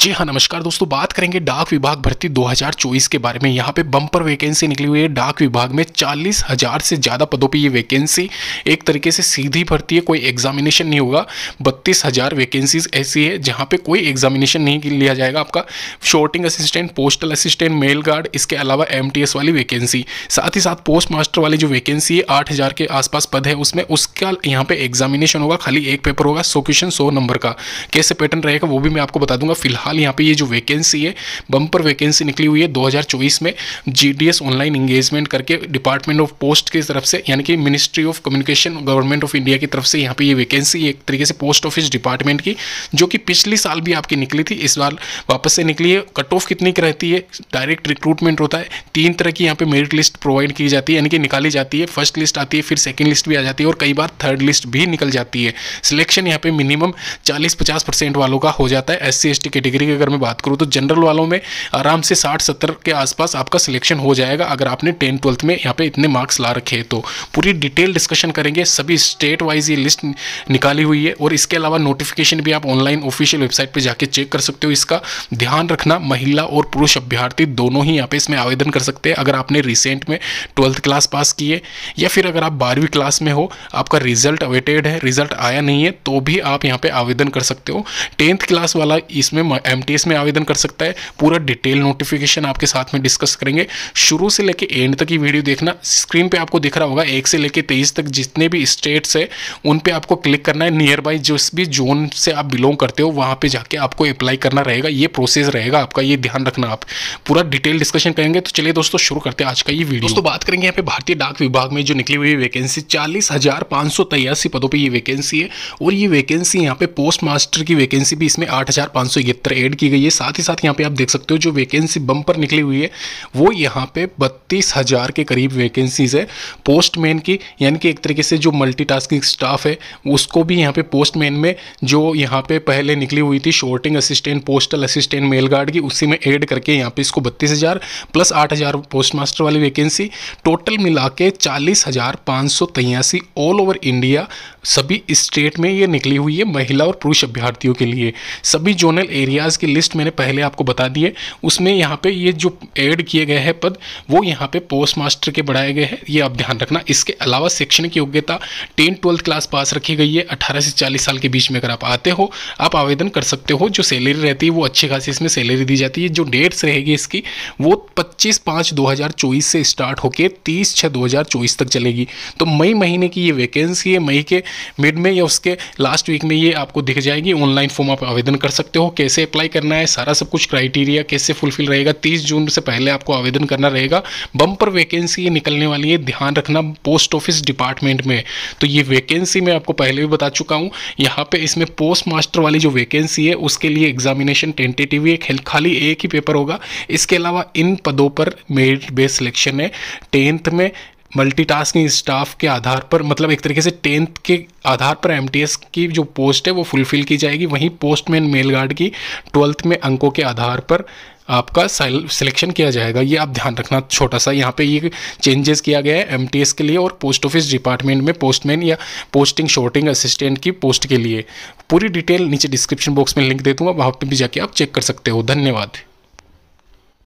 जी हाँ नमस्कार दोस्तों बात करेंगे डाक विभाग भर्ती 2024 के बारे में यहाँ पे बम्पर वैकेंसी निकली हुई है डाक विभाग में चालीस हजार से ज़्यादा पदों पे ये वैकेंसी एक तरीके से सीधी भर्ती है कोई एग्जामिनेशन नहीं होगा बत्तीस हजार वैकेंसीज ऐसी है जहाँ पे कोई एग्जामिनेशन नहीं लिया जाएगा आपका sorting assistant postal assistant mail guard इसके अलावा एम वाली वैकेंसी साथ ही साथ पोस्ट मास्टर वाली जो वैकेंसी है आठ के आसपास पद है उसमें उसका यहाँ पे एग्जामिनेशन होगा खाली एक पेपर होगा सो क्वेश्चन सौ नंबर का कैसे पैटर्न रहेगा वो भी मैं आपको बता दूंगा फिलहाल फिलहाल यहाँ पे ये जो वैकेंसी है बम्पर वैकेंसी निकली हुई है 2024 में जीडीएस ऑनलाइन इंगेजमेंट करके डिपार्टमेंट ऑफ पोस्ट की तरफ से यानी कि ministry of communication government of India की तरफ से यहाँ पे ये वैकेंसी एक तरीके से पोस्ट ऑफिस डिपार्टमेंट की जो कि पिछले साल भी आपकी निकली थी इस बार वापस से निकली है कट ऑफ कितनी की रहती है डायरेक्ट रिक्रूटमेंट होता है तीन तरह की यहाँ पे मेरिट लिस्ट प्रोवाइड की जाती है यानी कि निकाली जाती है फर्स्ट लिस्ट आती है फिर सेकेंड लिस्ट भी आ जाती है और कई बार थर्ड लिस्ट भी निकल जाती है सिलेक्शन यहाँ पे मिनिमम 40-50 परसेंट वालों का हो जाता है एस सी कैटेगरी डिग्री की अगर मैं बात करूँ तो जनरल वालों में आराम से साठ सत्तर के आसपास आपका सिलेक्शन हो जाएगा अगर आपने टेंथ ट्वेल्थ में यहाँ पर इतने मार्क्स ला रखे हैं तो पूरी डिटेल डिस्कशन करेंगे सभी स्टेट वाइज ये लिस्ट निकाली हुई है और इसके अलावा नोटिफिकेशन भी आप ऑनलाइन ऑफिशियल वेबसाइट पर जाके चेक कर सकते हो इसका ध्यान रखना महिला और पुरुष अभ्यर्थी दोनों ही यहाँ पे इसमें आवेदन कर सकते हैं अगर आपने रिसेंट में ट्वेल्थ क्लास पास किए या फिर अगर आप बारहवीं क्लास में हो आपका रिजल्ट अवेटेड है रिजल्ट आया नहीं है तो भी आप यहाँ पे आवेदन कर सकते हो टेंथ क्लास वाला इसमें एम में आवेदन कर सकता है पूरा डिटेल नोटिफिकेशन आपके साथ में डिस्कस करेंगे शुरू से लेकर एंड तक ही वीडियो देखना स्क्रीन पर आपको दिख रहा होगा एक से लेकर तेईस तक जितने भी स्टेट्स है उन पर आपको क्लिक करना है नियर बाई जिस भी जोन से आप बिलोंग करते हो वहाँ पर जाके आपको अप्लाई करना रहेगा ये प्रोसेस रहेगा आपका ये ध्यान रखना आप पूरा डिटेल डिस्कशन करेंगे तो चलिए दोस्तों शुरू करते हैं आज का ये वीडियो दोस्तों बात करेंगे यहाँ पे भारतीय डाक विभाग में जो निकली हुई वैकेंसी चालीस हजार पांच सौ तेयासी पदों पर ये वैकेंसी है और ये वैकेंसी यहाँ पे पोस्ट मास्टर की वैकेंसी भी इसमें आठ हजार पांच सौ इकहत्तर ऐड की गई है साथ ही साथ यहाँ पे आप देख सकते हो जो वैकेंसी बम्पर निकली हुई है वो यहाँ पे बत्तीस हज़ार के करीब वैकेंसीज है पोस्टमैन की यानी कि एक तरीके से जो मल्टीटास्किंग स्टाफ है उसको भी यहाँ पे पोस्टमैन में जो यहाँ पे पहले निकली हुई थी sorting assistant postal assistant mail guard की उसी में ऐड करके यहाँ पे इसको बत्तीस हज़ार प्लस आठ हज़ार पोस्ट मास्टर वाली वैकेंसी टोटल मिला के चालीस हज़ार सौ ऑल ओवर इंडिया सभी स्टेट में ये निकली हुई है महिला और पुरुष अभ्यर्थियों के लिए सभी जोनल एरियाज काज की लिस्ट मैंने पहले आपको बता दी है उसमें यहाँ पे ये जो ऐड किए गए हैं पद वो यहाँ पे पोस्ट मास्टर के बढ़ाए गए हैं ये आप ध्यान रखना इसके अलावा शैक्षणिक योग्यता टेन ट्वेल्थ क्लास पास रखी गई है अठारह से चालीस साल के बीच में अगर आप आते हो आप आवेदन कर सकते हो जो सैलरी रहती है वो अच्छी खासी इसमें सैलरी दी जाती है जो डेट्स रहेगी इसकी वो पच्चीस पाँच दो से स्टार्ट होकर तीस छः दो तक चलेगी तो मई महीने की ये वैकेंसी है मई के मिड में या उसके लास्ट वीक में ये आपको दिख जाएगी ऑनलाइन फॉर्म आप आवेदन कर सकते हो कैसे अप्लाई अप्लाई करना है सारा सब कुछ क्राइटेरिया कैसे फुलफिल रहेगा तीस जून से पहले आपको आवेदन करना रहेगा बम्पर वैकेंसी निकलने वाली है ध्यान रखना पोस्ट ऑफिस डिपार्टमेंट में तो ये वैकेंसी मैं आपको पहले भी बता चुका हूँ यहाँ पे इसमें पोस्ट मास्टर वाली जो वैकेंसी है उसके लिए एग्जामिनेशन टेंटेटिव एक खाली एक ही पेपर होगा इसके अलावा इन पदों पर मेरिट बेस्ड सिलेक्शन है टेंथ में मल्टीटास्किंग स्टाफ के आधार पर मतलब एक तरीके से टेंथ के आधार पर एम की जो पोस्ट है वो फुलफिल की जाएगी वहीं पोस्टमैन मेल गार्ड की ट्वेल्थ में अंकों के आधार पर आपका सिलेक्शन किया जाएगा ये आप ध्यान रखना छोटा सा यहाँ पे ये चेंजेस किया गया है एम के लिए और पोस्ट ऑफिस डिपार्टमेंट में पोस्टमैन या पोस्टिंग शॉर्टिंग असिस्टेंट की पोस्ट के लिए पूरी डिटेल नीचे डिस्क्रिप्शन बॉक्स में लिंक दे दूँगा वहाँ पर भी जाके आप चेक कर सकते हो धन्यवाद